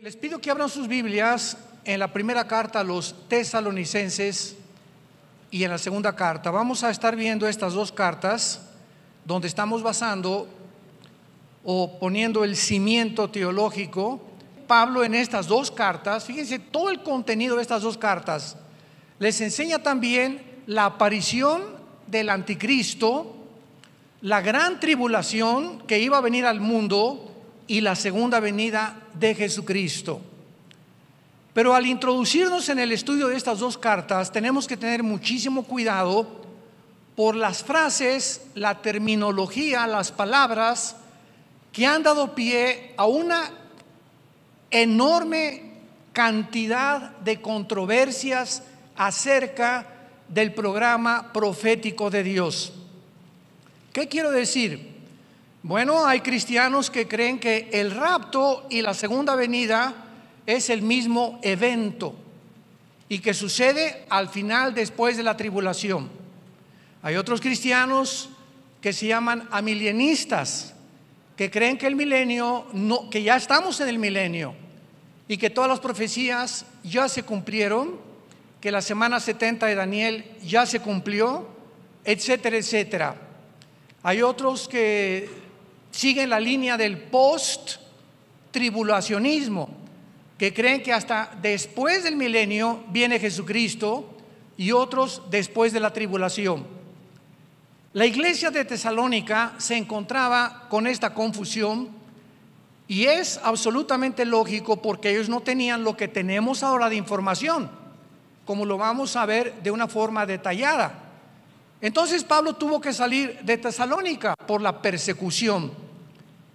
Les pido que abran sus Biblias en la primera carta a los tesalonicenses y en la segunda carta. Vamos a estar viendo estas dos cartas donde estamos basando o poniendo el cimiento teológico. Pablo en estas dos cartas, fíjense todo el contenido de estas dos cartas, les enseña también la aparición del anticristo, la gran tribulación que iba a venir al mundo, y la segunda venida de Jesucristo. Pero al introducirnos en el estudio de estas dos cartas, tenemos que tener muchísimo cuidado por las frases, la terminología, las palabras que han dado pie a una enorme cantidad de controversias acerca del programa profético de Dios. ¿Qué quiero decir? Bueno, hay cristianos que creen que el rapto y la segunda venida es el mismo evento y que sucede al final después de la tribulación. Hay otros cristianos que se llaman amilienistas, que creen que el milenio, no, que ya estamos en el milenio y que todas las profecías ya se cumplieron, que la semana 70 de Daniel ya se cumplió, etcétera, etcétera. Hay otros que siguen la línea del post-tribulacionismo, que creen que hasta después del milenio viene Jesucristo y otros después de la tribulación. La iglesia de Tesalónica se encontraba con esta confusión y es absolutamente lógico porque ellos no tenían lo que tenemos ahora de información, como lo vamos a ver de una forma detallada. Entonces Pablo tuvo que salir de Tesalónica por la persecución.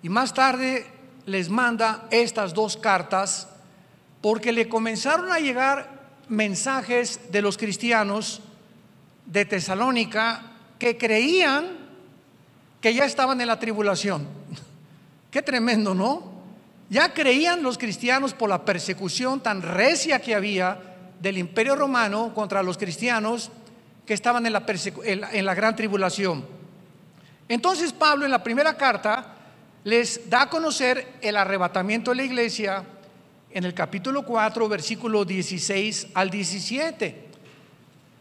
Y más tarde les manda estas dos cartas porque le comenzaron a llegar mensajes de los cristianos de Tesalónica que creían que ya estaban en la tribulación. Qué tremendo, ¿no? Ya creían los cristianos por la persecución tan recia que había del imperio romano contra los cristianos que estaban en la, gran tribulación. Entonces Pablo en la primera carta les da a conocer el arrebatamiento de la iglesia en el capítulo 4, versículo 16 al 17.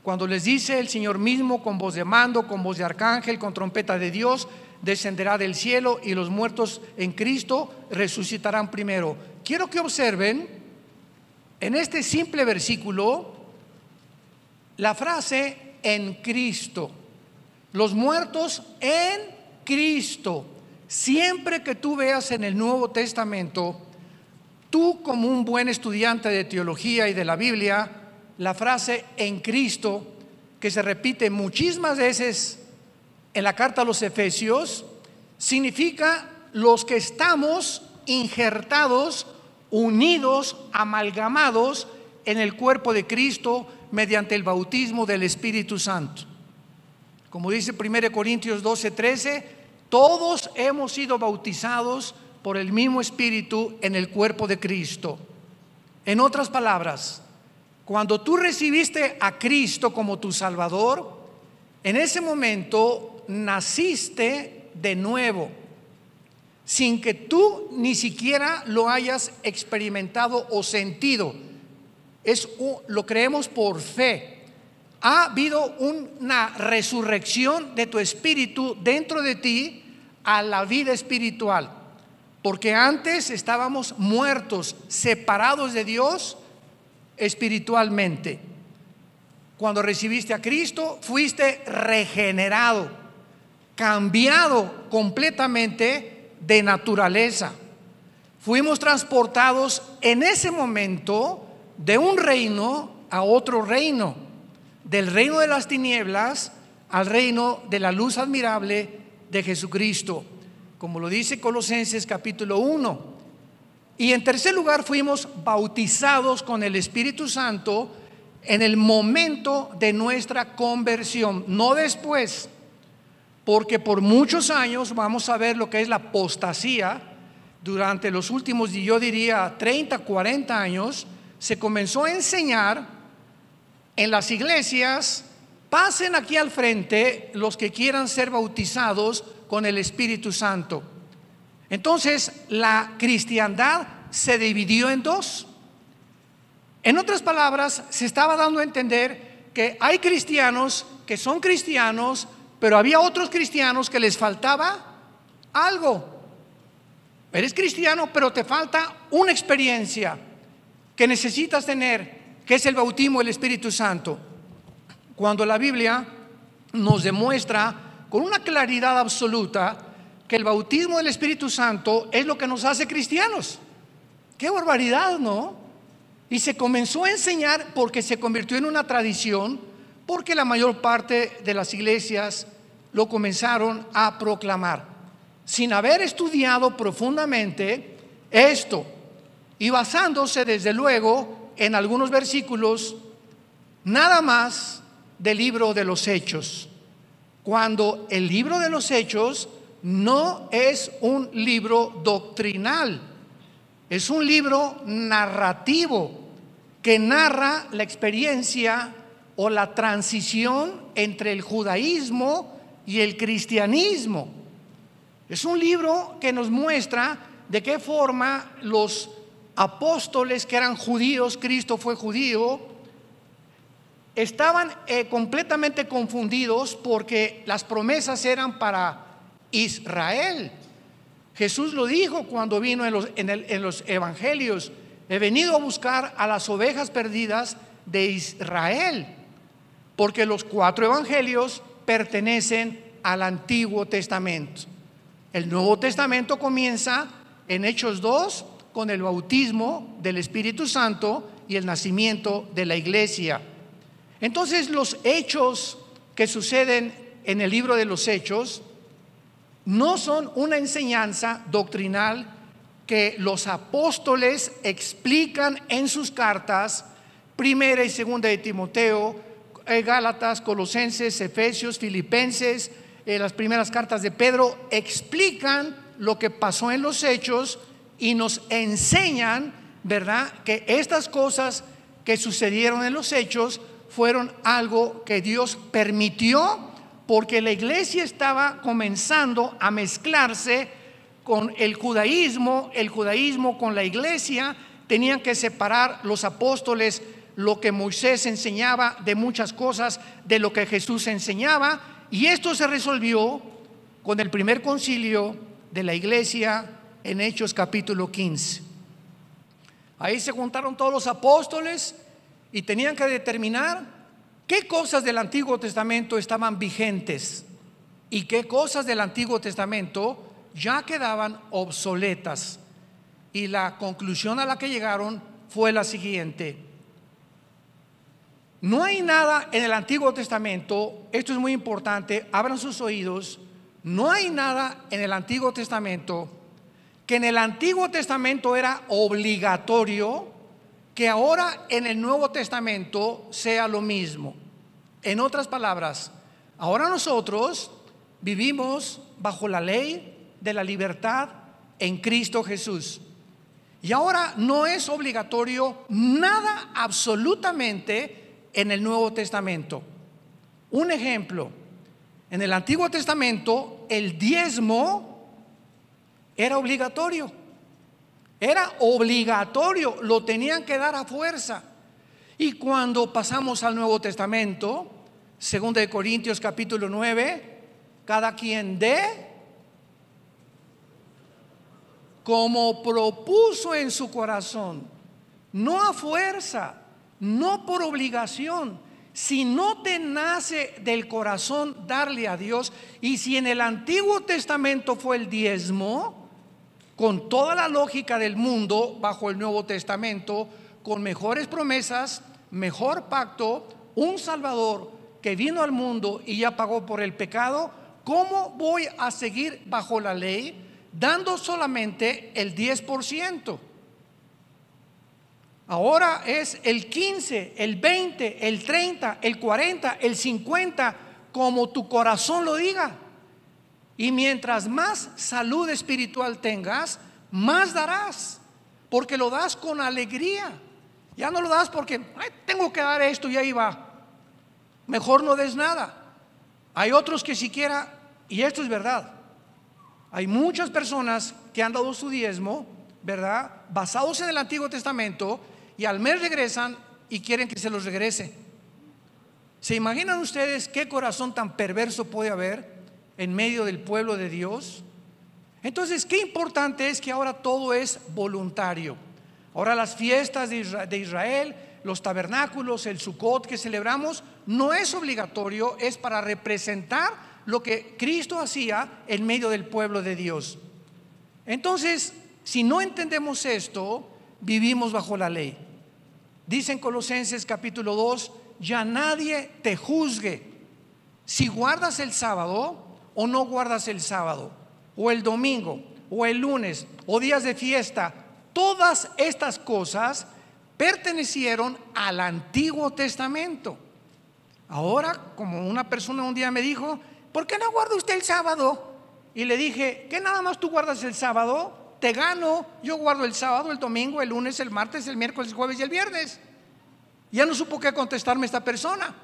Cuando les dice el Señor mismo con voz de mando, con voz de arcángel, con trompeta de Dios, descenderá del cielo y los muertos en Cristo resucitarán primero. Quiero que observen en este simple versículo la frase en Cristo. Los muertos en Cristo. Siempre que tú veas en el Nuevo Testamento, tú como un buen estudiante de teología y de la Biblia, la frase en Cristo, que se repite muchísimas veces en la carta a los Efesios, significa los que estamos injertados, unidos, amalgamados en el cuerpo de Cristo mediante el bautismo del Espíritu Santo. Como dice 1 Corintios 12, 13, todos hemos sido bautizados por el mismo Espíritu en el cuerpo de Cristo. En otras palabras, cuando tú recibiste a Cristo como tu Salvador, en ese momento naciste de nuevo, sin que tú ni siquiera lo hayas experimentado o sentido. Es, lo creemos por fe. Ha habido una resurrección de tu espíritu dentro de ti a la vida espiritual, porque antes estábamos muertos, separados de Dios espiritualmente. Cuando recibiste a Cristo, fuiste regenerado, cambiado completamente de naturaleza. Fuimos transportados en ese momento de un reino a otro reino, del reino de las tinieblas al reino de la luz admirable de Jesucristo, como lo dice Colosenses capítulo 1. Y en tercer lugar fuimos bautizados con el Espíritu Santo en el momento de nuestra conversión, no después, porque por muchos años vamos a ver lo que es la apostasía. Durante los últimos, yo diría, 30, 40 años, se comenzó a enseñar en las iglesias Pasen aquí al frente los que quieran ser bautizados con el Espíritu Santo. Entonces, la cristiandad se dividió en dos. En otras palabras, se estaba dando a entender que hay cristianos que son cristianos, pero había otros cristianos que les faltaba algo. Eres cristiano, pero te falta una experiencia que necesitas tener, que es el bautismo del Espíritu Santo. Cuando la Biblia nos demuestra con una claridad absoluta que el bautismo del Espíritu Santo es lo que nos hace cristianos. Qué barbaridad, ¿no? Y se comenzó a enseñar porque se convirtió en una tradición, porque la mayor parte de las iglesias lo comenzaron a proclamar, sin haber estudiado profundamente esto y basándose desde luego en algunos versículos nada más del libro de los hechos, cuando el libro de los hechos no es un libro doctrinal, es un libro narrativo que narra la experiencia o la transición entre el judaísmo y el cristianismo. Es un libro que nos muestra de qué forma los apóstoles que eran judíos, Cristo fue judío, estaban eh, completamente confundidos porque las promesas eran para Israel. Jesús lo dijo cuando vino en los, en los evangelios, he venido a buscar a las ovejas perdidas de Israel, porque los cuatro evangelios pertenecen al Antiguo Testamento. El Nuevo Testamento comienza en Hechos 2 con el bautismo del Espíritu Santo y el nacimiento de la iglesia. Entonces los hechos que suceden en el libro de los hechos no son una enseñanza doctrinal que los apóstoles explican en sus cartas, primera y segunda de Timoteo, eh, Gálatas, Colosenses, Efesios, Filipenses, eh, las primeras cartas de Pedro, explican lo que pasó en los hechos y nos enseñan, ¿verdad?, que estas cosas que sucedieron en los hechos fueron algo que Dios permitió porque la iglesia estaba comenzando a mezclarse con el judaísmo, el judaísmo con la iglesia, tenían que separar los apóstoles lo que Moisés enseñaba de muchas cosas, de lo que Jesús enseñaba, y esto se resolvió con el primer concilio de la iglesia en Hechos capítulo 15. Ahí se juntaron todos los apóstoles, y tenían que determinar qué cosas del Antiguo Testamento estaban vigentes y qué cosas del Antiguo Testamento ya quedaban obsoletas. Y la conclusión a la que llegaron fue la siguiente. No hay nada en el Antiguo Testamento, esto es muy importante, abran sus oídos, no hay nada en el Antiguo Testamento que en el Antiguo Testamento era obligatorio que ahora en el Nuevo Testamento sea lo mismo. En otras palabras, ahora nosotros vivimos bajo la ley de la libertad en Cristo Jesús. Y ahora no es obligatorio nada absolutamente en el Nuevo Testamento. Un ejemplo, en el Antiguo Testamento el diezmo era obligatorio. Era obligatorio, lo tenían que dar a fuerza. Y cuando pasamos al Nuevo Testamento, 2 Corintios capítulo 9, cada quien dé como propuso en su corazón, no a fuerza, no por obligación. Si no te nace del corazón darle a Dios, y si en el Antiguo Testamento fue el diezmo, con toda la lógica del mundo bajo el Nuevo Testamento, con mejores promesas, mejor pacto, un Salvador que vino al mundo y ya pagó por el pecado, ¿cómo voy a seguir bajo la ley dando solamente el 10%? Ahora es el 15, el 20, el 30, el 40, el 50, como tu corazón lo diga. Y mientras más salud espiritual tengas, más darás, porque lo das con alegría. Ya no lo das porque tengo que dar esto y ahí va. Mejor no des nada. Hay otros que siquiera, y esto es verdad, hay muchas personas que han dado su diezmo, ¿verdad? Basados en el Antiguo Testamento y al mes regresan y quieren que se los regrese. ¿Se imaginan ustedes qué corazón tan perverso puede haber? en medio del pueblo de Dios. Entonces, qué importante es que ahora todo es voluntario. Ahora las fiestas de Israel, los tabernáculos, el Sukkot que celebramos, no es obligatorio, es para representar lo que Cristo hacía en medio del pueblo de Dios. Entonces, si no entendemos esto, vivimos bajo la ley. Dicen Colosenses capítulo 2, ya nadie te juzgue. Si guardas el sábado, o no guardas el sábado, o el domingo, o el lunes, o días de fiesta, todas estas cosas pertenecieron al Antiguo Testamento. Ahora, como una persona un día me dijo, ¿por qué no guarda usted el sábado? Y le dije, ¿qué nada más tú guardas el sábado? Te gano, yo guardo el sábado, el domingo, el lunes, el martes, el miércoles, el jueves y el viernes. Ya no supo qué contestarme esta persona.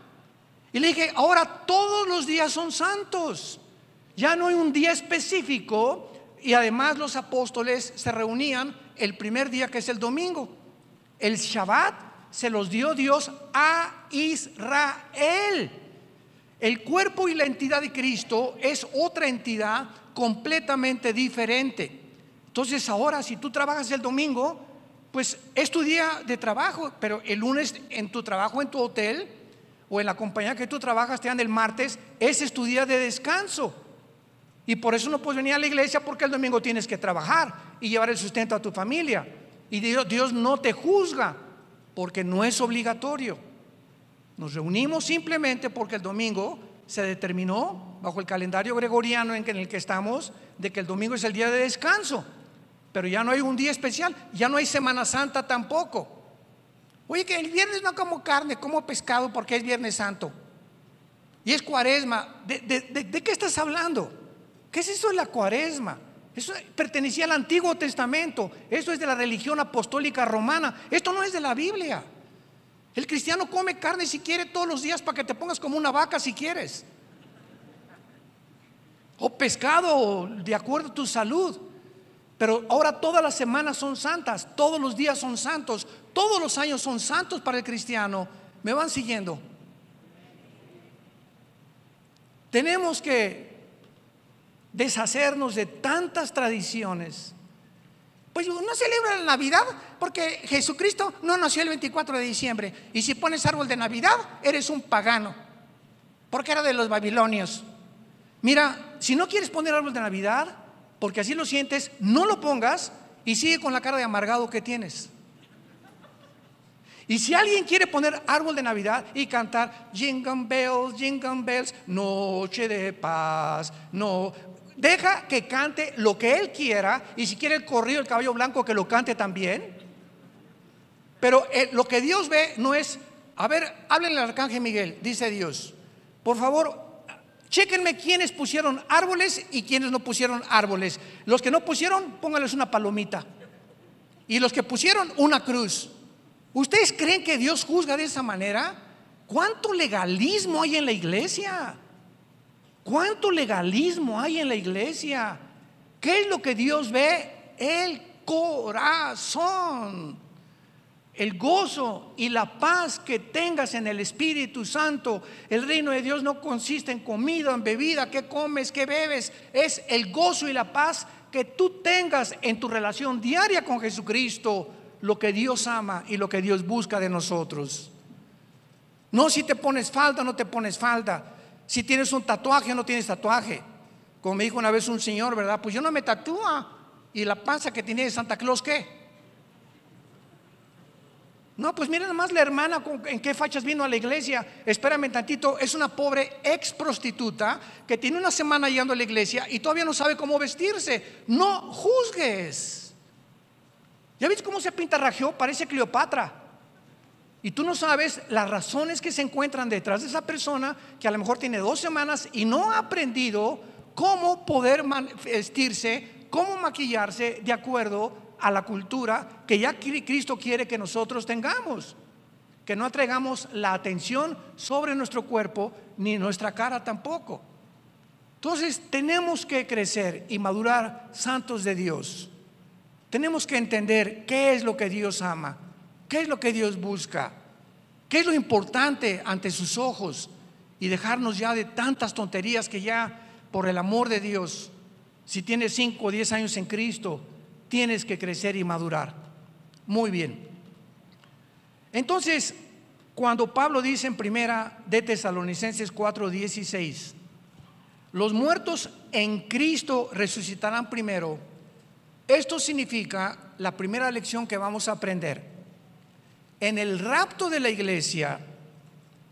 Y le dije, ahora todos los días son santos. Ya no hay un día específico y además los apóstoles se reunían el primer día que es el domingo. El Shabbat se los dio Dios a Israel. El cuerpo y la entidad de Cristo es otra entidad completamente diferente. Entonces ahora si tú trabajas el domingo, pues es tu día de trabajo, pero el lunes en tu trabajo, en tu hotel o en la compañía que tú trabajas, te dan el martes, ese es tu día de descanso. Y por eso no puedes venir a la iglesia porque el domingo tienes que trabajar y llevar el sustento a tu familia. Y Dios, Dios no te juzga porque no es obligatorio. Nos reunimos simplemente porque el domingo se determinó, bajo el calendario gregoriano en el que estamos, de que el domingo es el día de descanso. Pero ya no hay un día especial, ya no hay Semana Santa tampoco. Oye, que el viernes no como carne, como pescado porque es Viernes Santo. Y es cuaresma. ¿De, de qué estás hablando? ¿Qué es eso de la cuaresma? Eso pertenecía al Antiguo Testamento. Eso es de la religión apostólica romana. Esto no es de la Biblia. El cristiano come carne si quiere todos los días para que te pongas como una vaca si quieres. O pescado de acuerdo a tu salud. Pero ahora todas las semanas son santas, todos los días son santos, todos los años son santos para el cristiano. ¿Me van siguiendo? Tenemos que deshacernos de tantas tradiciones. Pues no celebra la Navidad porque Jesucristo no nació el 24 de diciembre. Y si pones árbol de Navidad, eres un pagano. Porque era de los babilonios. Mira, si no quieres poner árbol de Navidad, porque así lo sientes, no lo pongas y sigue con la cara de amargado que tienes. Y si alguien quiere poner árbol de Navidad y cantar Jingle Bells, Jingle Bells, Noche de Paz, no, Deja que cante lo que él quiera y si quiere el corrido, el caballo blanco, que lo cante también. Pero eh, lo que Dios ve no es, a ver, háblenle al arcángel Miguel, dice Dios, por favor, Chéquenme quiénes pusieron árboles y quiénes no pusieron árboles. Los que no pusieron, pónganles una palomita. Y los que pusieron, una cruz. ¿Ustedes creen que Dios juzga de esa manera? ¿Cuánto legalismo hay en la iglesia? ¿Cuánto legalismo hay en la iglesia? ¿Qué es lo que Dios ve? El corazón. El gozo y la paz que tengas en el Espíritu Santo. El reino de Dios no consiste en comida, en bebida, qué comes, qué bebes. Es el gozo y la paz que tú tengas en tu relación diaria con Jesucristo, lo que Dios ama y lo que Dios busca de nosotros. No si te pones falda, no te pones falda. Si tienes un tatuaje o no tienes tatuaje. Como me dijo una vez un señor, ¿verdad? Pues yo no me tatúa. ¿Y la panza que tenía de Santa Claus qué? No, pues miren más la hermana en qué fachas vino a la iglesia. Espérame tantito, es una pobre ex prostituta que tiene una semana llegando a la iglesia y todavía no sabe cómo vestirse. No juzgues. ¿Ya viste cómo se pinta pintarrajeó? Parece Cleopatra. Y tú no sabes las razones que se encuentran detrás de esa persona que a lo mejor tiene dos semanas y no ha aprendido cómo poder vestirse, cómo maquillarse de acuerdo a la cultura que ya Cristo quiere que nosotros tengamos. Que no atraigamos la atención sobre nuestro cuerpo ni nuestra cara tampoco. Entonces tenemos que crecer y madurar santos de Dios. Tenemos que entender qué es lo que Dios ama ¿Qué es lo que Dios busca? ¿Qué es lo importante ante sus ojos? Y dejarnos ya de tantas tonterías que ya, por el amor de Dios, si tienes 5 o 10 años en Cristo, tienes que crecer y madurar. Muy bien. Entonces, cuando Pablo dice en primera de Tesalonicenses 4:16, los muertos en Cristo resucitarán primero, esto significa la primera lección que vamos a aprender en el rapto de la iglesia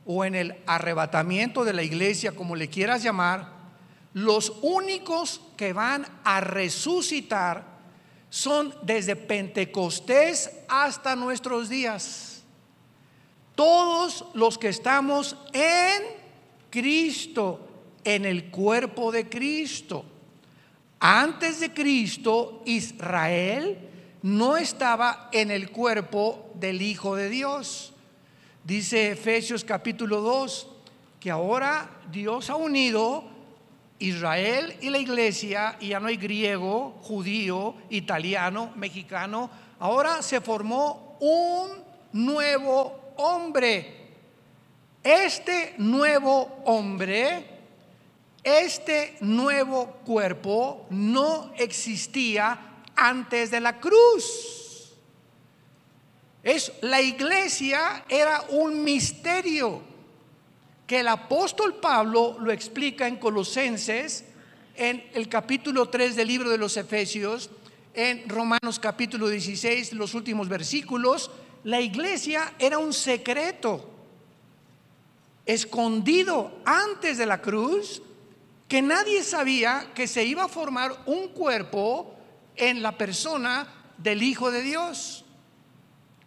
o en el arrebatamiento de la iglesia, como le quieras llamar, los únicos que van a resucitar son desde Pentecostés hasta nuestros días. Todos los que estamos en Cristo, en el cuerpo de Cristo. Antes de Cristo, Israel no estaba en el cuerpo del Hijo de Dios. Dice Efesios capítulo 2, que ahora Dios ha unido Israel y la iglesia, y ya no hay griego, judío, italiano, mexicano, ahora se formó un nuevo hombre. Este nuevo hombre, este nuevo cuerpo no existía antes de la cruz. Es, la iglesia era un misterio que el apóstol Pablo lo explica en Colosenses, en el capítulo 3 del libro de los Efesios, en Romanos capítulo 16, los últimos versículos, la iglesia era un secreto escondido antes de la cruz que nadie sabía que se iba a formar un cuerpo en la persona del Hijo de Dios.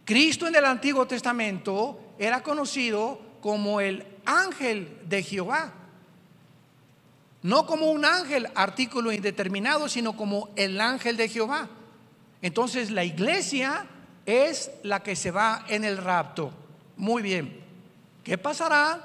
Cristo en el Antiguo Testamento era conocido como el ángel de Jehová. No como un ángel, artículo indeterminado, sino como el ángel de Jehová. Entonces la iglesia es la que se va en el rapto. Muy bien. ¿Qué pasará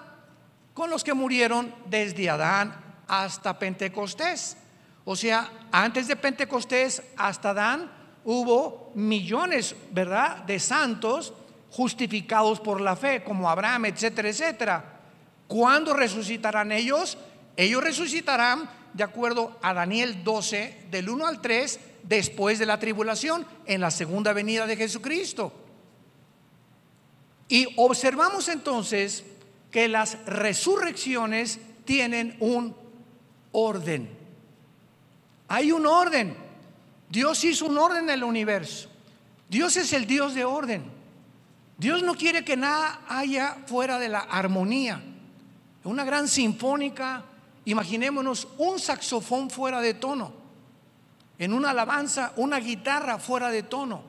con los que murieron desde Adán hasta Pentecostés? O sea, antes de Pentecostés hasta Dan hubo millones, ¿verdad?, de santos justificados por la fe, como Abraham, etcétera, etcétera. ¿Cuándo resucitarán ellos? Ellos resucitarán de acuerdo a Daniel 12, del 1 al 3, después de la tribulación, en la segunda venida de Jesucristo. Y observamos entonces que las resurrecciones tienen un orden. Hay un orden. Dios hizo un orden en el universo. Dios es el Dios de orden. Dios no quiere que nada haya fuera de la armonía. Una gran sinfónica, imaginémonos un saxofón fuera de tono, en una alabanza, una guitarra fuera de tono,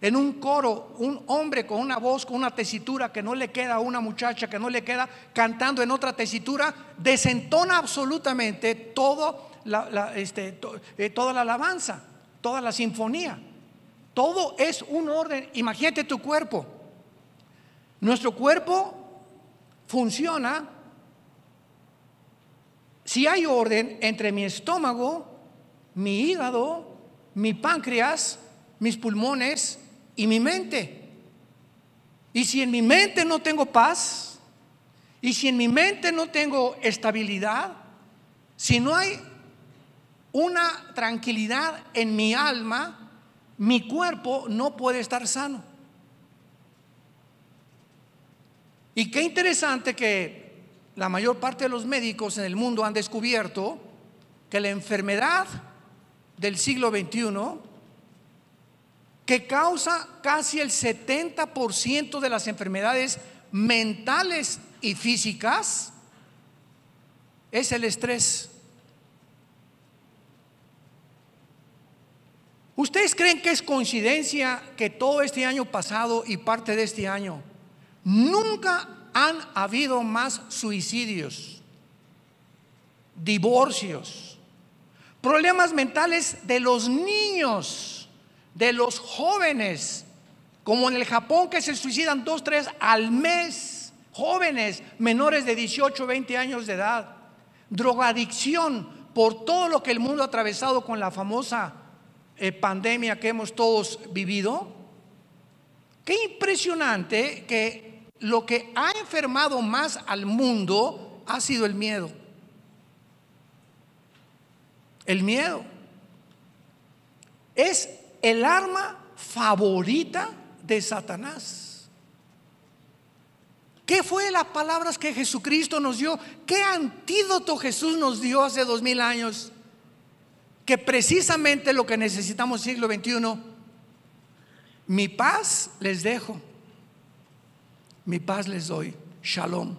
en un coro, un hombre con una voz, con una tesitura que no le queda a una muchacha, que no le queda cantando en otra tesitura, desentona absolutamente todo la, este, eh, toda la alabanza, toda la sinfonía. Todo es un orden. Imagínate tu cuerpo. Nuestro cuerpo funciona si hay orden entre mi estómago, mi hígado, mi páncreas, mis pulmones y mi mente. Y si en mi mente no tengo paz, y si en mi mente no tengo estabilidad, si no hay una tranquilidad en mi alma, mi cuerpo no puede estar sano. Y qué interesante que la mayor parte de los médicos en el mundo han descubierto que la enfermedad del siglo XXI, que causa casi el 70% de las enfermedades mentales y físicas, es el estrés. ¿Ustedes creen que es coincidencia que todo este año pasado y parte de este año nunca han habido más suicidios, divorcios, problemas mentales de los niños, de los jóvenes, como en el Japón que se suicidan dos, tres al mes, jóvenes menores de 18, 20 años de edad, drogadicción por todo lo que el mundo ha atravesado con la famosa eh, pandemia que hemos todos vivido, qué impresionante que lo que ha enfermado más al mundo ha sido el miedo. El miedo es el arma favorita de Satanás. ¿Qué fue las palabras que Jesucristo nos dio? ¿Qué antídoto Jesús nos dio hace dos mil años? que precisamente lo que necesitamos siglo XXI, mi paz les dejo, mi paz les doy, shalom,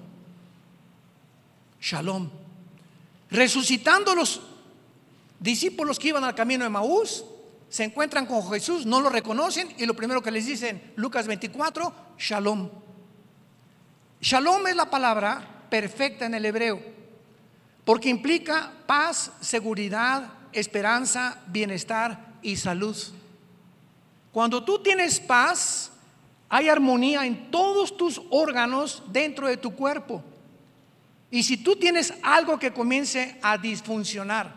shalom. Resucitando los discípulos que iban al camino de Maús, se encuentran con Jesús, no lo reconocen y lo primero que les dicen, Lucas 24, shalom. Shalom es la palabra perfecta en el hebreo, porque implica paz, seguridad, esperanza, bienestar y salud. Cuando tú tienes paz, hay armonía en todos tus órganos dentro de tu cuerpo. Y si tú tienes algo que comience a disfuncionar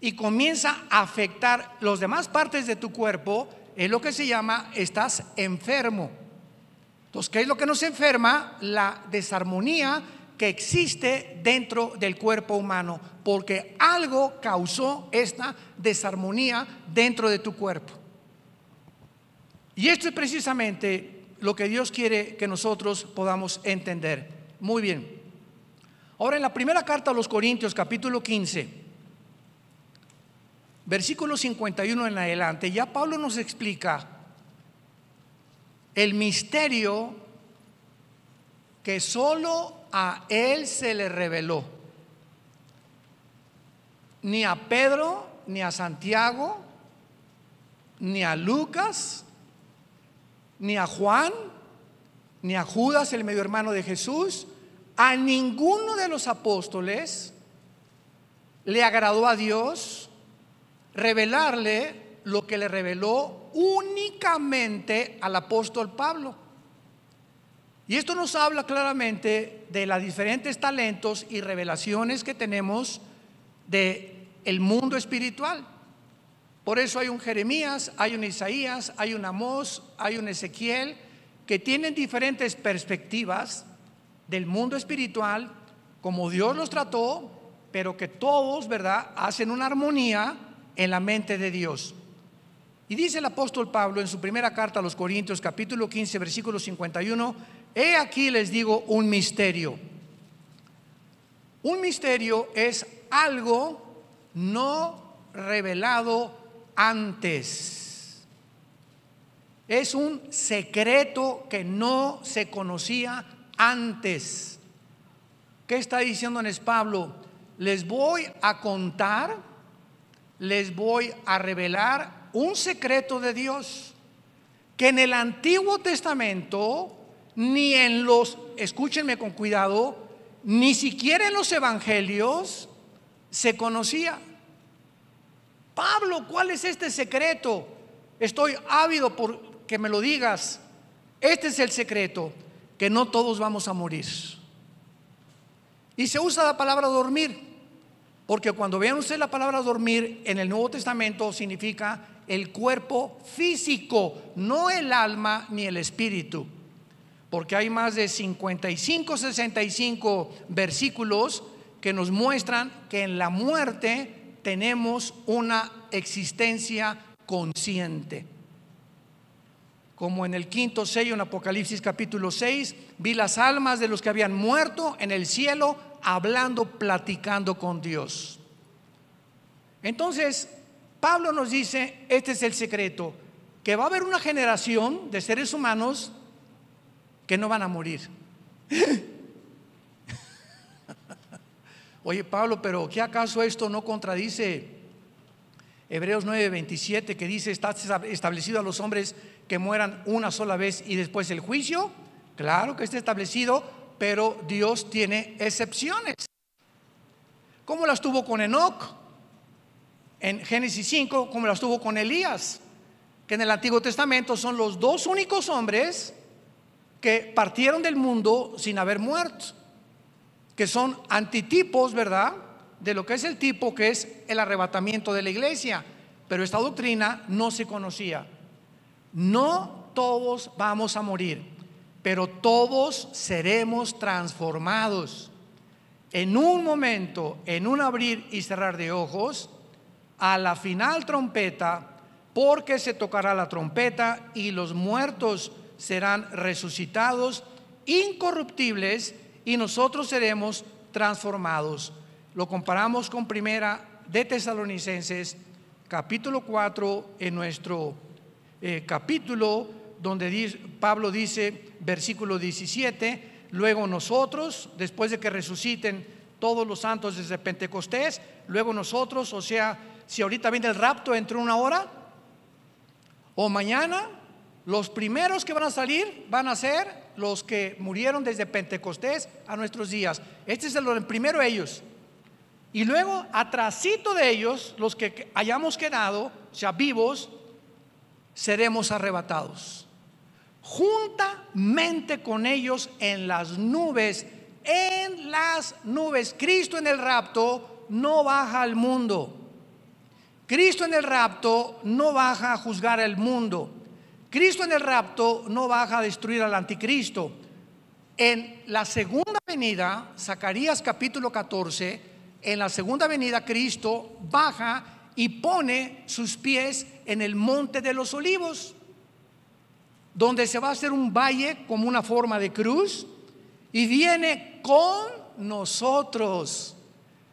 y comienza a afectar las demás partes de tu cuerpo, es lo que se llama estás enfermo. Entonces, ¿qué es lo que nos enferma? La desarmonía que existe dentro del cuerpo humano, porque algo causó esta desarmonía dentro de tu cuerpo. Y esto es precisamente lo que Dios quiere que nosotros podamos entender. Muy bien. Ahora en la primera carta a los Corintios capítulo 15, versículo 51 en adelante, ya Pablo nos explica el misterio que solo a él se le reveló. Ni a Pedro, ni a Santiago, ni a Lucas, ni a Juan, ni a Judas, el medio hermano de Jesús, a ninguno de los apóstoles le agradó a Dios revelarle lo que le reveló únicamente al apóstol Pablo. Y esto nos habla claramente de los diferentes talentos y revelaciones que tenemos de el mundo espiritual. Por eso hay un Jeremías, hay un Isaías, hay un Amós, hay un Ezequiel, que tienen diferentes perspectivas del mundo espiritual, como Dios los trató, pero que todos, ¿verdad?, hacen una armonía en la mente de Dios. Y dice el apóstol Pablo en su primera carta a los Corintios, capítulo 15, versículo 51, He aquí les digo un misterio. Un misterio es algo no revelado antes. Es un secreto que no se conocía antes. ¿Qué está diciendo en Pablo? Les voy a contar, les voy a revelar un secreto de Dios que en el Antiguo Testamento ni en los, escúchenme con cuidado, ni siquiera en los evangelios se conocía. Pablo, ¿cuál es este secreto? Estoy ávido por que me lo digas. Este es el secreto, que no todos vamos a morir. Y se usa la palabra dormir, porque cuando vean ustedes la palabra dormir en el Nuevo Testamento significa el cuerpo físico, no el alma ni el espíritu porque hay más de 55, 65 versículos que nos muestran que en la muerte tenemos una existencia consciente. Como en el quinto sello en Apocalipsis capítulo 6, vi las almas de los que habían muerto en el cielo hablando, platicando con Dios. Entonces, Pablo nos dice, este es el secreto, que va a haber una generación de seres humanos que no van a morir. Oye Pablo, pero ¿qué acaso esto no contradice Hebreos 9:27 que dice, está establecido a los hombres que mueran una sola vez y después el juicio? Claro que está establecido, pero Dios tiene excepciones. ¿Cómo las tuvo con Enoch? En Génesis 5, ¿cómo las tuvo con Elías? Que en el Antiguo Testamento son los dos únicos hombres que partieron del mundo sin haber muerto, que son antitipos, ¿verdad? De lo que es el tipo que es el arrebatamiento de la iglesia. Pero esta doctrina no se conocía. No todos vamos a morir, pero todos seremos transformados. En un momento, en un abrir y cerrar de ojos, a la final trompeta, porque se tocará la trompeta y los muertos serán resucitados incorruptibles y nosotros seremos transformados. Lo comparamos con primera de Tesalonicenses, capítulo 4, en nuestro eh, capítulo donde dice, Pablo dice, versículo 17, luego nosotros, después de que resuciten todos los santos desde Pentecostés, luego nosotros, o sea, si ahorita viene el rapto entre una hora, o mañana, los primeros que van a salir van a ser los que murieron desde Pentecostés a nuestros días. Este es el primero ellos. Y luego, atrasito de ellos, los que hayamos quedado, ya vivos, seremos arrebatados. Juntamente con ellos en las nubes, en las nubes. Cristo en el rapto no baja al mundo. Cristo en el rapto no baja a juzgar el mundo. Cristo en el rapto no baja a destruir al anticristo. En la segunda venida, Zacarías capítulo 14, en la segunda venida Cristo baja y pone sus pies en el monte de los olivos, donde se va a hacer un valle como una forma de cruz y viene con nosotros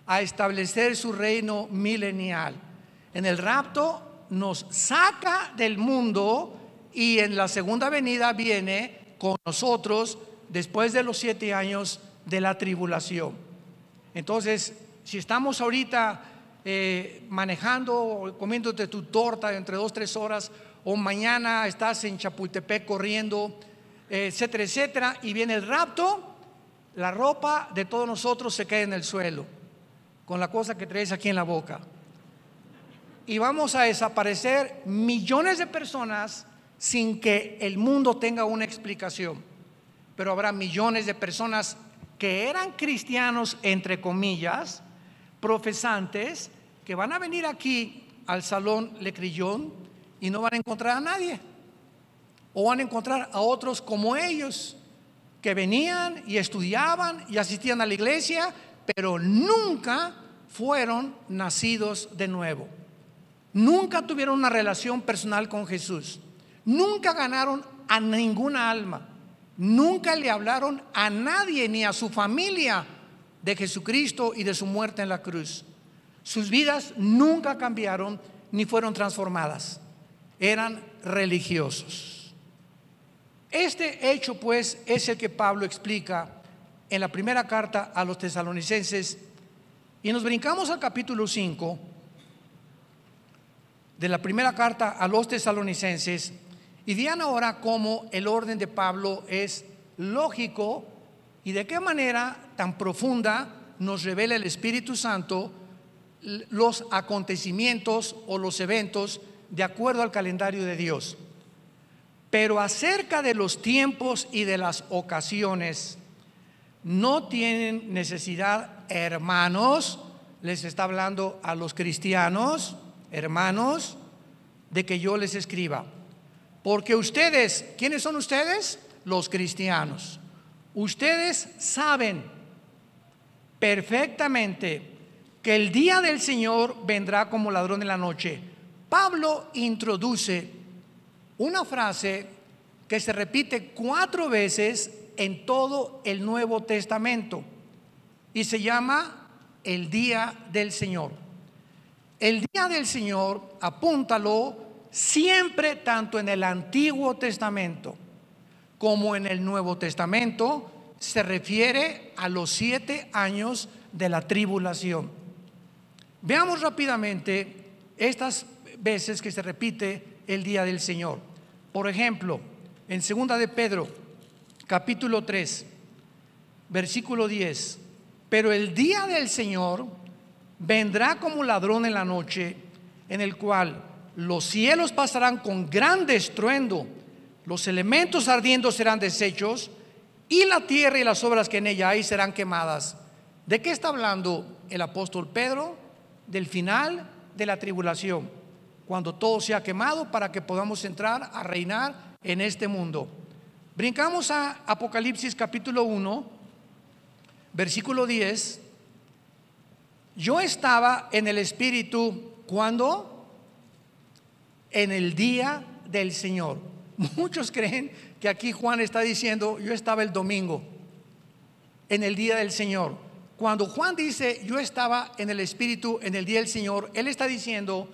a establecer su reino milenial. En el rapto nos saca del mundo y en la segunda venida viene con nosotros después de los siete años de la tribulación. Entonces, si estamos ahorita eh, manejando o comiéndote tu torta entre dos, tres horas, o mañana estás en Chapultepec corriendo, eh, etcétera, etcétera, y viene el rapto, la ropa de todos nosotros se cae en el suelo, con la cosa que traes aquí en la boca. Y vamos a desaparecer millones de personas sin que el mundo tenga una explicación. Pero habrá millones de personas que eran cristianos, entre comillas, profesantes, que van a venir aquí al salón Lecrillón y no van a encontrar a nadie. O van a encontrar a otros como ellos, que venían y estudiaban y asistían a la iglesia, pero nunca fueron nacidos de nuevo. Nunca tuvieron una relación personal con Jesús. Nunca ganaron a ninguna alma. Nunca le hablaron a nadie ni a su familia de Jesucristo y de su muerte en la cruz. Sus vidas nunca cambiaron ni fueron transformadas. Eran religiosos. Este hecho pues es el que Pablo explica en la primera carta a los tesalonicenses y nos brincamos al capítulo 5 de la primera carta a los tesalonicenses y vean ahora cómo el orden de Pablo es lógico y de qué manera tan profunda nos revela el Espíritu Santo los acontecimientos o los eventos de acuerdo al calendario de Dios. Pero acerca de los tiempos y de las ocasiones, no tienen necesidad, hermanos, les está hablando a los cristianos, hermanos, de que yo les escriba. Porque ustedes, ¿quiénes son ustedes? Los cristianos. Ustedes saben perfectamente que el día del Señor vendrá como ladrón en la noche. Pablo introduce una frase que se repite cuatro veces en todo el Nuevo Testamento y se llama el día del Señor. El día del Señor, apúntalo, Siempre, tanto en el Antiguo Testamento como en el Nuevo Testamento, se refiere a los siete años de la tribulación. Veamos rápidamente estas veces que se repite el día del Señor. Por ejemplo, en segunda de Pedro, capítulo 3, versículo 10, pero el día del Señor vendrá como ladrón en la noche, en el cual los cielos pasarán con gran estruendo, los elementos ardiendo serán deshechos, y la tierra y las obras que en ella hay serán quemadas. ¿De qué está hablando el apóstol Pedro? Del final de la tribulación, cuando todo sea quemado para que podamos entrar a reinar en este mundo. Brincamos a Apocalipsis capítulo 1, versículo 10. Yo estaba en el Espíritu cuando en el día del Señor. Muchos creen que aquí Juan está diciendo, yo estaba el domingo, en el día del Señor. Cuando Juan dice, yo estaba en el Espíritu, en el día del Señor, él está diciendo,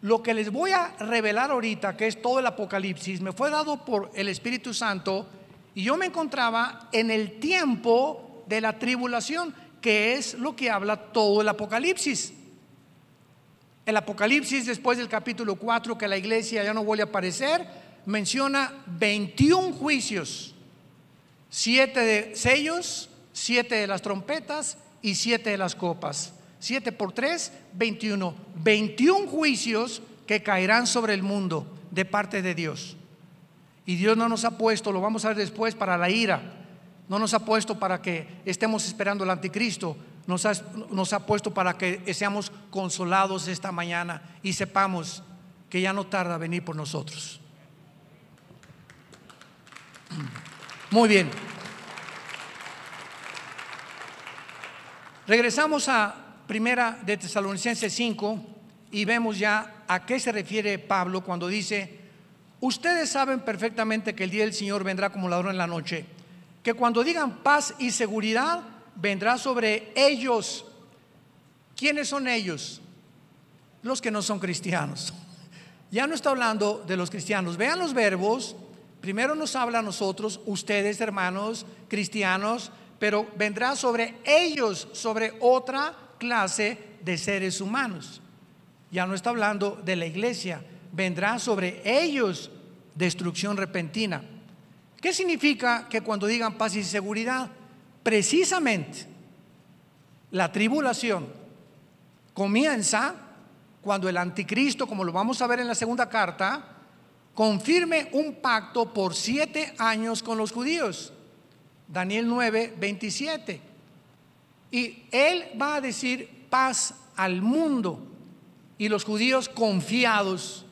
lo que les voy a revelar ahorita, que es todo el Apocalipsis, me fue dado por el Espíritu Santo y yo me encontraba en el tiempo de la tribulación, que es lo que habla todo el Apocalipsis. El Apocalipsis, después del capítulo 4, que la iglesia ya no vuelve a aparecer, menciona 21 juicios, 7 de sellos, 7 de las trompetas y 7 de las copas. 7 por 3, 21. 21 juicios que caerán sobre el mundo de parte de Dios. Y Dios no nos ha puesto, lo vamos a ver después, para la ira. No nos ha puesto para que estemos esperando al anticristo nos ha, puesto para que seamos consolados esta mañana y sepamos que ya no tarda venir por nosotros. Muy bien. Regresamos a Primera de Tesalonicenses 5 y vemos ya a qué se refiere Pablo cuando dice, ustedes saben perfectamente que el día del Señor vendrá como ladrón en la noche, que cuando digan paz y seguridad, vendrá sobre ellos. ¿Quiénes son ellos? Los que no son cristianos. Ya no está hablando de los cristianos. Vean los verbos. Primero nos habla a nosotros, ustedes hermanos cristianos, pero vendrá sobre ellos, sobre otra clase de seres humanos. Ya no está hablando de la iglesia. Vendrá sobre ellos destrucción repentina. ¿Qué significa que cuando digan paz y seguridad? Precisamente la tribulación comienza cuando el anticristo, como lo vamos a ver en la segunda carta, confirme un pacto por siete años con los judíos. Daniel 9, 27. Y él va a decir paz al mundo y los judíos confiados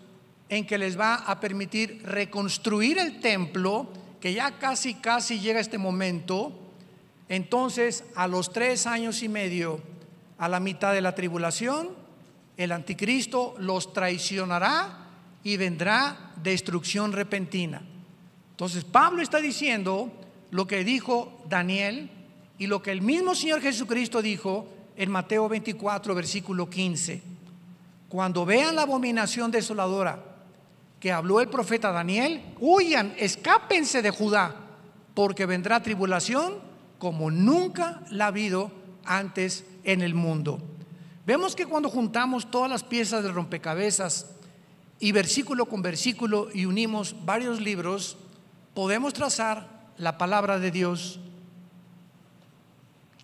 en que les va a permitir reconstruir el templo, que ya casi, casi llega este momento, entonces, a los tres años y medio, a la mitad de la tribulación, el anticristo los traicionará y vendrá destrucción repentina. Entonces, Pablo está diciendo lo que dijo Daniel y lo que el mismo Señor Jesucristo dijo en Mateo 24, versículo 15. Cuando vean la abominación desoladora que habló el profeta Daniel, huyan, escápense de Judá, porque vendrá tribulación como nunca la ha habido antes en el mundo. Vemos que cuando juntamos todas las piezas de rompecabezas y versículo con versículo y unimos varios libros, podemos trazar la palabra de Dios,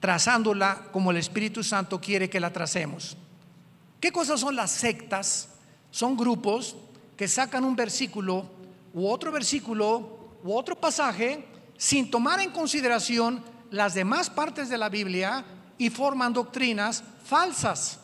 trazándola como el Espíritu Santo quiere que la tracemos. ¿Qué cosas son las sectas? Son grupos que sacan un versículo u otro versículo u otro pasaje sin tomar en consideración las demás partes de la Biblia y forman doctrinas falsas,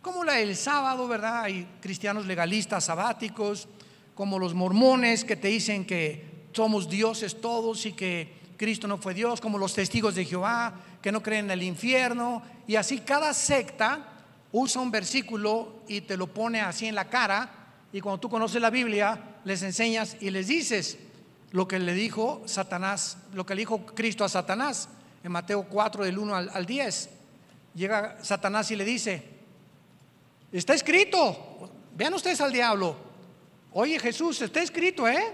como la del sábado, ¿verdad? Hay cristianos legalistas sabáticos, como los mormones que te dicen que somos dioses todos y que Cristo no fue Dios, como los testigos de Jehová, que no creen en el infierno, y así cada secta usa un versículo y te lo pone así en la cara, y cuando tú conoces la Biblia, les enseñas y les dices, lo que le dijo Satanás, lo que le dijo Cristo a Satanás en Mateo 4 del 1 al, 10. Llega Satanás y le dice, está escrito, vean ustedes al diablo, oye Jesús, está escrito, ¿eh?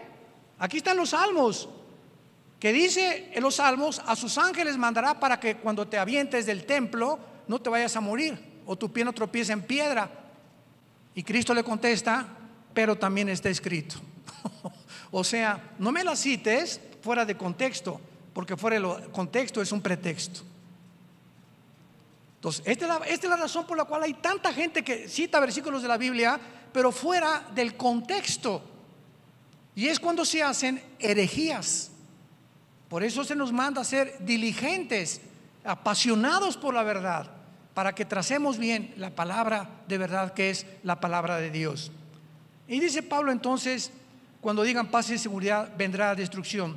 Aquí están los salmos, que dice en los salmos, a sus ángeles mandará para que cuando te avientes del templo no te vayas a morir o tu pie no tropiece en piedra. Y Cristo le contesta, pero también está escrito. O sea, no me las cites fuera de contexto, porque fuera de contexto es un pretexto. Entonces, esta es, la, esta es la razón por la cual hay tanta gente que cita versículos de la Biblia, pero fuera del contexto. Y es cuando se hacen herejías. Por eso se nos manda a ser diligentes, apasionados por la verdad, para que tracemos bien la palabra de verdad que es la palabra de Dios. Y dice Pablo entonces, cuando digan paz y seguridad, vendrá destrucción.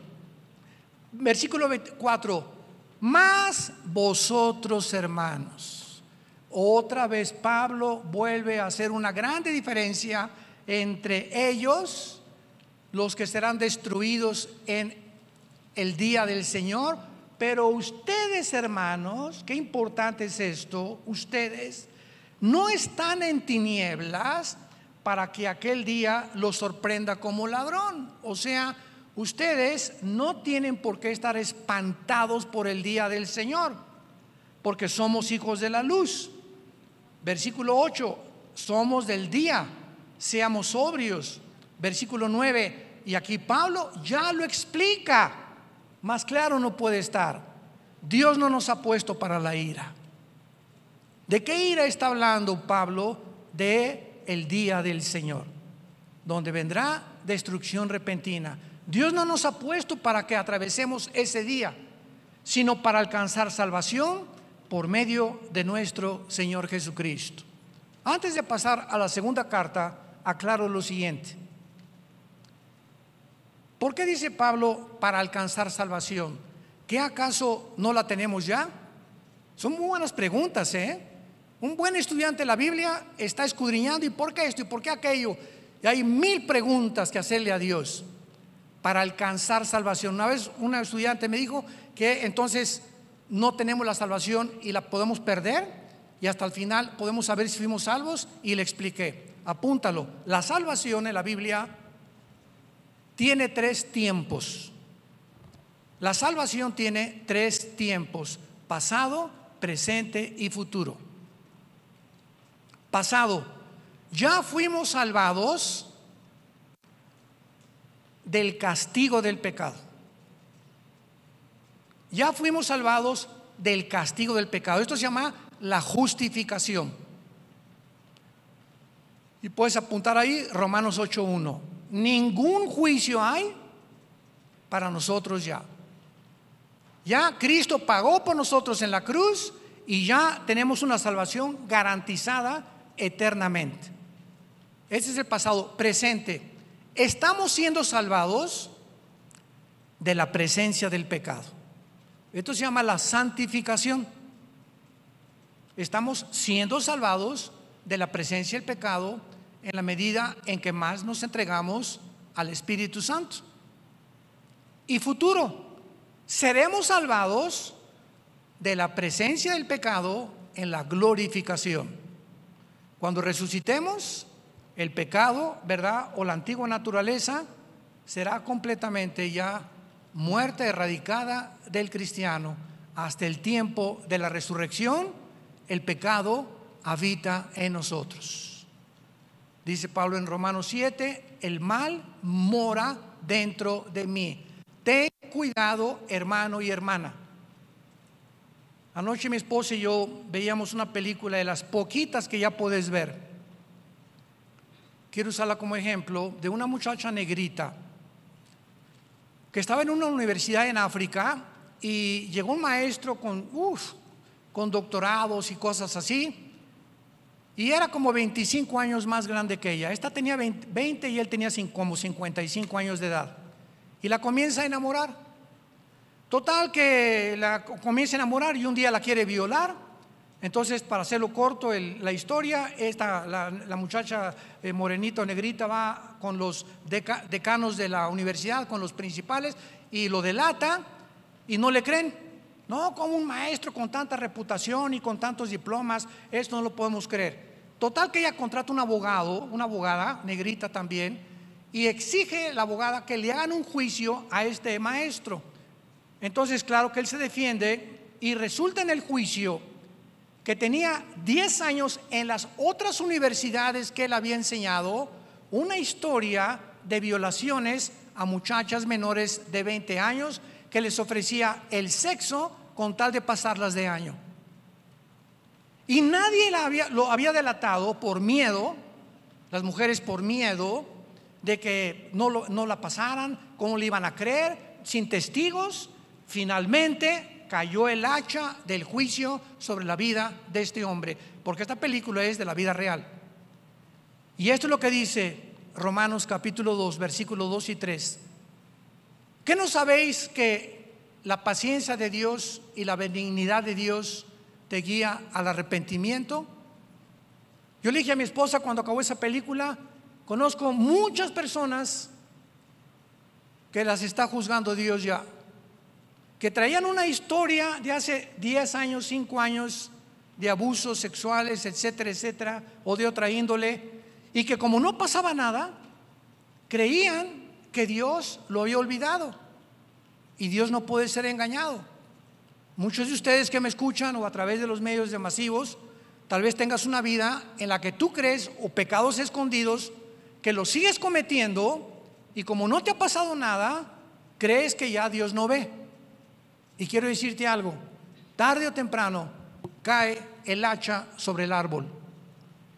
Versículo 24. Más vosotros, hermanos. Otra vez Pablo vuelve a hacer una grande diferencia entre ellos, los que serán destruidos en el día del Señor, pero ustedes, hermanos, qué importante es esto, ustedes no están en tinieblas para que aquel día lo sorprenda como ladrón. O sea, ustedes no tienen por qué estar espantados por el día del Señor, porque somos hijos de la luz. Versículo 8, somos del día, seamos sobrios. Versículo 9, y aquí Pablo ya lo explica, más claro no puede estar. Dios no nos ha puesto para la ira. ¿De qué ira está hablando Pablo? De el día del Señor, donde vendrá destrucción repentina. Dios no nos ha puesto para que atravesemos ese día, sino para alcanzar salvación por medio de nuestro Señor Jesucristo. Antes de pasar a la segunda carta, aclaro lo siguiente. ¿Por qué dice Pablo para alcanzar salvación? ¿Qué acaso no la tenemos ya? Son muy buenas preguntas, ¿eh? Un buen estudiante de la Biblia está escudriñando y por qué esto y por qué aquello. Y hay mil preguntas que hacerle a Dios para alcanzar salvación. Una vez un estudiante me dijo que entonces no tenemos la salvación y la podemos perder y hasta el final podemos saber si fuimos salvos y le expliqué. Apúntalo, la salvación en la Biblia tiene tres tiempos. La salvación tiene tres tiempos, pasado, presente y futuro pasado, ya fuimos salvados del castigo del pecado. Ya fuimos salvados del castigo del pecado. Esto se llama la justificación. Y puedes apuntar ahí Romanos 8.1. Ningún juicio hay para nosotros ya. Ya Cristo pagó por nosotros en la cruz y ya tenemos una salvación garantizada eternamente. Ese es el pasado, presente. Estamos siendo salvados de la presencia del pecado. Esto se llama la santificación. Estamos siendo salvados de la presencia del pecado en la medida en que más nos entregamos al Espíritu Santo. Y futuro, seremos salvados de la presencia del pecado en la glorificación. Cuando resucitemos, el pecado, ¿verdad? O la antigua naturaleza será completamente ya muerta, erradicada del cristiano. Hasta el tiempo de la resurrección, el pecado habita en nosotros. Dice Pablo en Romanos 7, el mal mora dentro de mí. Ten cuidado, hermano y hermana. Anoche mi esposa y yo veíamos una película de las poquitas que ya puedes ver. Quiero usarla como ejemplo de una muchacha negrita que estaba en una universidad en África y llegó un maestro con, doctorados y cosas así. Y era como 25 años más grande que ella. Esta tenía 20, y él tenía como 55 años de edad. Y la comienza a enamorar. Total que la comienza a enamorar y un día la quiere violar. Entonces, para hacerlo corto la historia, la, muchacha eh, morenita o negrita va con los decanos de la universidad, con los principales, y lo delata y no le creen. No, como un maestro con tanta reputación y con tantos diplomas, esto no lo podemos creer. Total que ella contrata un abogado, una abogada negrita también, y exige a la abogada que le hagan un juicio a este maestro. Entonces, claro que él se defiende y resulta en el juicio que tenía 10 años en las otras universidades que él había enseñado una historia de violaciones a muchachas menores de 20 años que les ofrecía el sexo con tal de pasarlas de año. Y nadie lo había delatado por miedo, las mujeres por miedo de que no, no la pasaran, cómo le iban a creer, sin testigos. Finalmente cayó el hacha del juicio sobre la vida de este hombre, porque esta película es de la vida real. Y esto es lo que dice Romanos capítulo 2, versículos 2 y 3. ¿Qué no sabéis que la paciencia de Dios y la benignidad de Dios te guía al arrepentimiento? Yo le dije a mi esposa cuando acabó esa película, conozco muchas personas que las está juzgando Dios ya que traían una historia de hace 10 años, 5 años, de abusos sexuales, etcétera, etcétera, o de otra índole, y que como no pasaba nada, creían que Dios lo había olvidado. Y Dios no puede ser engañado. Muchos de ustedes que me escuchan o a través de los medios de masivos, tal vez tengas una vida en la que tú crees o pecados escondidos que los sigues cometiendo y como no te ha pasado nada, crees que ya Dios no ve. Y quiero decirte algo, tarde o temprano cae el hacha sobre el árbol.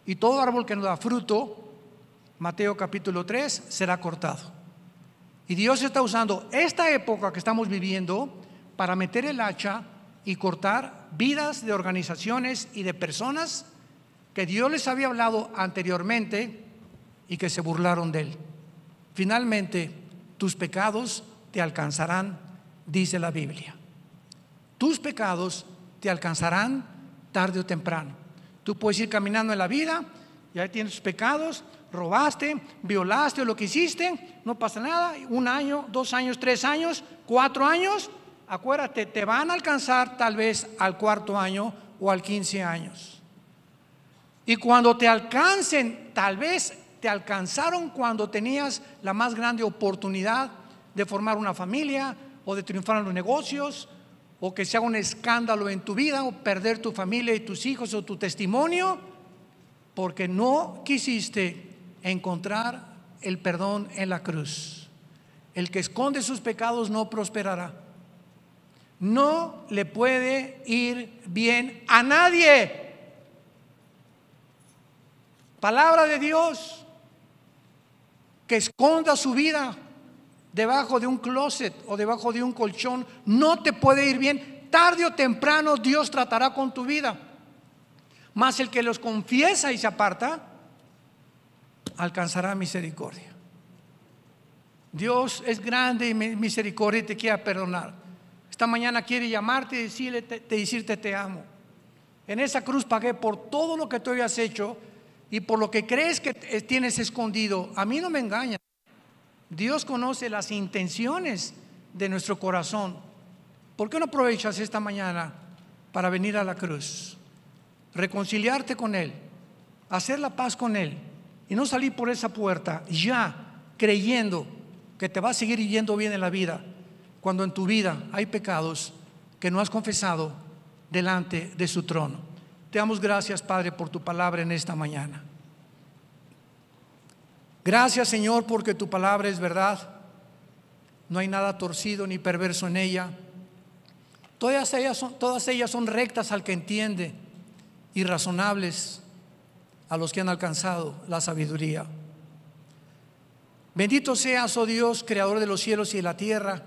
Y todo árbol que no da fruto, Mateo capítulo 3, será cortado. Y Dios está usando esta época que estamos viviendo para meter el hacha y cortar vidas de organizaciones y de personas que Dios les había hablado anteriormente y que se burlaron de él. Finalmente, tus pecados te alcanzarán, dice la Biblia tus pecados te alcanzarán tarde o temprano. Tú puedes ir caminando en la vida, ya tienes tus pecados, robaste, violaste o lo que hiciste, no pasa nada, un año, dos años, tres años, cuatro años, acuérdate, te van a alcanzar tal vez al cuarto año o al quince años. Y cuando te alcancen, tal vez te alcanzaron cuando tenías la más grande oportunidad de formar una familia o de triunfar en los negocios o que sea un escándalo en tu vida o perder tu familia y tus hijos o tu testimonio porque no quisiste encontrar el perdón en la cruz. El que esconde sus pecados no prosperará. No le puede ir bien a nadie. Palabra de Dios que esconda su vida debajo de un closet o debajo de un colchón, no te puede ir bien. Tarde o temprano Dios tratará con tu vida. Mas el que los confiesa y se aparta, alcanzará misericordia. Dios es grande y misericordia y te quiere perdonar. Esta mañana quiere llamarte y decirle, te, decirte te amo. En esa cruz pagué por todo lo que tú habías hecho y por lo que crees que tienes escondido. A mí no me engañas. Dios conoce las intenciones de nuestro corazón. ¿Por qué no aprovechas esta mañana para venir a la cruz? Reconciliarte con Él, hacer la paz con Él y no salir por esa puerta ya creyendo que te va a seguir yendo bien en la vida cuando en tu vida hay pecados que no has confesado delante de su trono. Te damos gracias, Padre, por tu palabra en esta mañana. Gracias Señor porque tu palabra es verdad. No hay nada torcido ni perverso en ella. Todas ellas son, rectas al que entiende y razonables a los que han alcanzado la sabiduría. Bendito seas, oh Dios, creador de los cielos y de la tierra,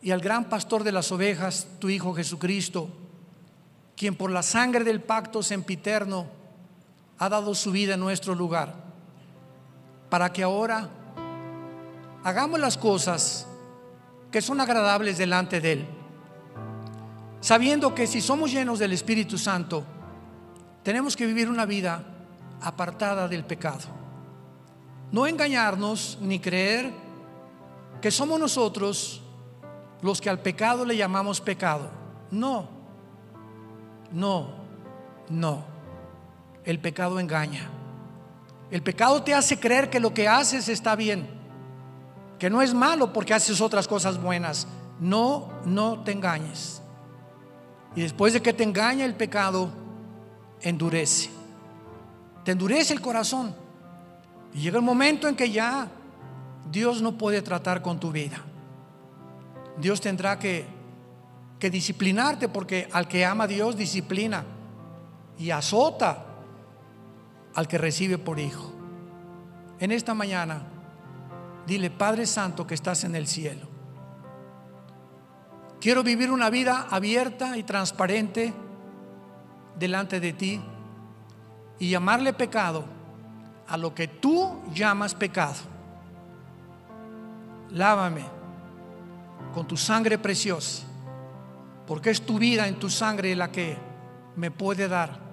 y al gran pastor de las ovejas, tu Hijo Jesucristo, quien por la sangre del pacto sempiterno ha dado su vida en nuestro lugar para que ahora hagamos las cosas que son agradables delante de Él, sabiendo que si somos llenos del Espíritu Santo, tenemos que vivir una vida apartada del pecado. No engañarnos ni creer que somos nosotros los que al pecado le llamamos pecado. No, no, no. El pecado engaña. El pecado te hace creer que lo que haces está bien, que no es malo porque haces otras cosas buenas. No, no te engañes. Y después de que te engaña el pecado, endurece. Te endurece el corazón. Y llega el momento en que ya Dios no puede tratar con tu vida. Dios tendrá que, que disciplinarte porque al que ama a Dios disciplina y azota al que recibe por hijo. En esta mañana, dile, Padre Santo que estás en el cielo, quiero vivir una vida abierta y transparente delante de ti y llamarle pecado a lo que tú llamas pecado. Lávame con tu sangre preciosa, porque es tu vida en tu sangre la que me puede dar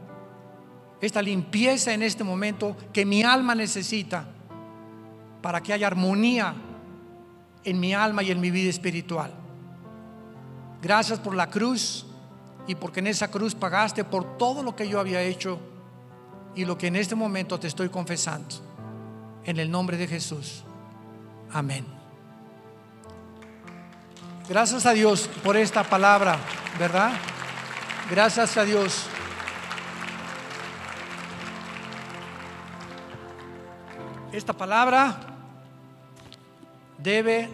esta limpieza en este momento que mi alma necesita para que haya armonía en mi alma y en mi vida espiritual. Gracias por la cruz y porque en esa cruz pagaste por todo lo que yo había hecho y lo que en este momento te estoy confesando. En el nombre de Jesús. Amén. Gracias a Dios por esta palabra, ¿verdad? Gracias a Dios. Esta palabra debe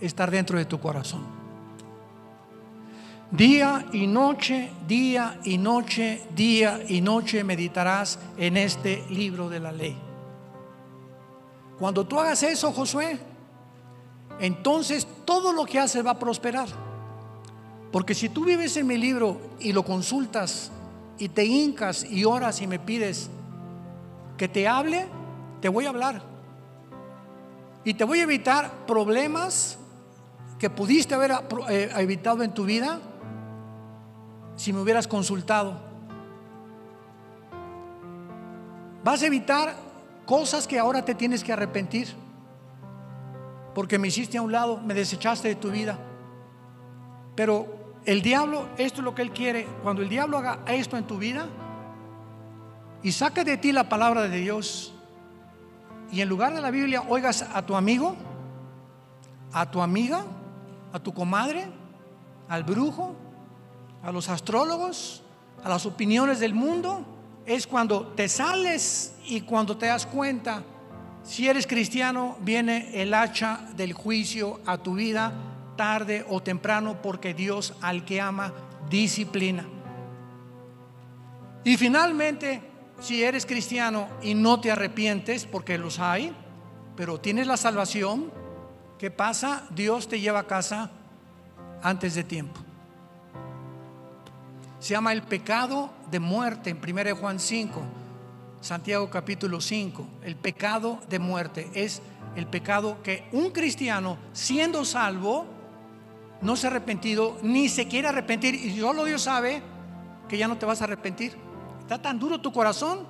estar dentro de tu corazón. Día y noche, día y noche, día y noche meditarás en este libro de la ley. Cuando tú hagas eso, Josué, entonces todo lo que haces va a prosperar. Porque si tú vives en mi libro y lo consultas y te hincas y oras y me pides que te hable, te voy a hablar. Y te voy a evitar problemas que pudiste haber eh, evitado en tu vida si me hubieras consultado. Vas a evitar cosas que ahora te tienes que arrepentir. Porque me hiciste a un lado, me desechaste de tu vida. Pero el diablo, esto es lo que él quiere. Cuando el diablo haga esto en tu vida y saque de ti la palabra de Dios y en lugar de la Biblia oigas a tu amigo, a tu amiga, a tu comadre, al brujo, a los astrólogos, a las opiniones del mundo, es cuando te sales y cuando te das cuenta, si eres cristiano, viene el hacha del juicio a tu vida tarde o temprano, porque Dios al que ama disciplina. Y finalmente, si eres cristiano y no te arrepientes, porque los hay, pero tienes la salvación, ¿qué pasa? Dios te lleva a casa antes de tiempo. Se llama el pecado de muerte en 1 Juan 5, Santiago capítulo 5. El pecado de muerte es el pecado que un cristiano, siendo salvo, no se ha arrepentido, ni se quiere arrepentir, y solo Dios sabe que ya no te vas a arrepentir. Está tan duro tu corazón,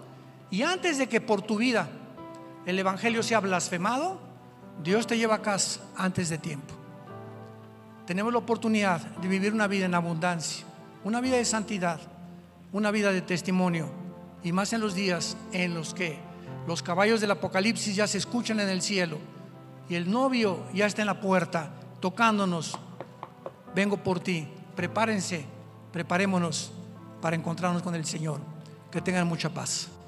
y antes de que por tu vida el Evangelio sea blasfemado, Dios te lleva a casa antes de tiempo. Tenemos la oportunidad de vivir una vida en abundancia, una vida de santidad, una vida de testimonio, y más en los días en los que los caballos del Apocalipsis ya se escuchan en el cielo y el novio ya está en la puerta tocándonos vengo por ti. Prepárense, preparémonos para encontrarnos con el Señor. Que tengan mucha paz.